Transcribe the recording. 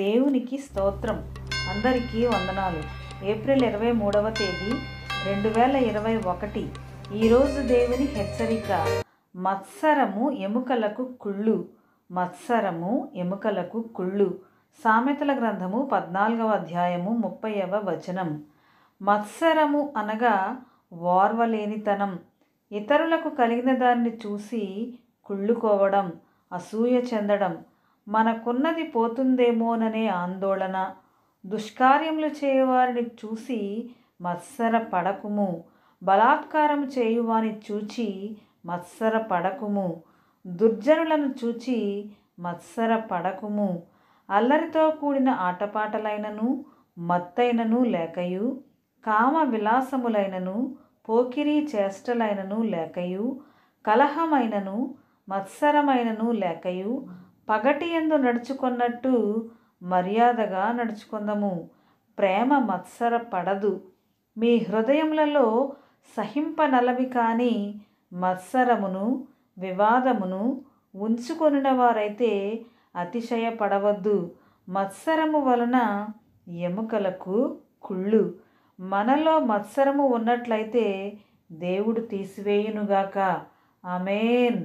దేవునికి స్తోత్రం అందరికీ వందనాలు ఏప్రిల్ ఇరవై మూడవ తేదీ రెండు వేల ఇరవై ఒకటి ఈరోజు దేవుని హెచ్చరిక మత్సరము ఎముకలకు కుళ్ళు మత్సరము ఎముకలకు కుళ్ళు సామెతల గ్రంథము పద్నాలుగవ అధ్యాయము ముప్పైవ వచనం మత్సరము అనగా ఓర్వలేనితనం ఇతరులకు కలిగిన దాన్ని చూసి కుళ్ళుకోవడం అసూయ చెందడం మనకున్నది పోతుందేమోననే ఆందోళన దుష్కార్యములు చేయవారిని చూసి మత్సర పడకుము బలాత్కారం చేయువాని చూచి మత్సర పడకుము దుర్జనులను చూచి మత్సర పడకుము అల్లరితో కూడిన ఆటపాటలైనను మత్తైనను లేకయు కామ విలాసములైనను పోకిరీ చేష్టలైనను లేకయు కలహమైనను మత్సరమైనను లేకయు పగటి ఎందు నడుచుకున్నట్టు మర్యాదగా నడుచుకుందము ప్రేమ మత్సర పడదు మీ హృదయములలో సహింప నలవి కాని మత్సరమును వివాదమును ఉంచుకొనిన వారైతే అతిశయపడవద్దు మత్సరము వలన ఎముకలకు కుళ్ళు మనలో మత్సరము ఉన్నట్లయితే దేవుడు తీసివేయునుగాక ఆమెన్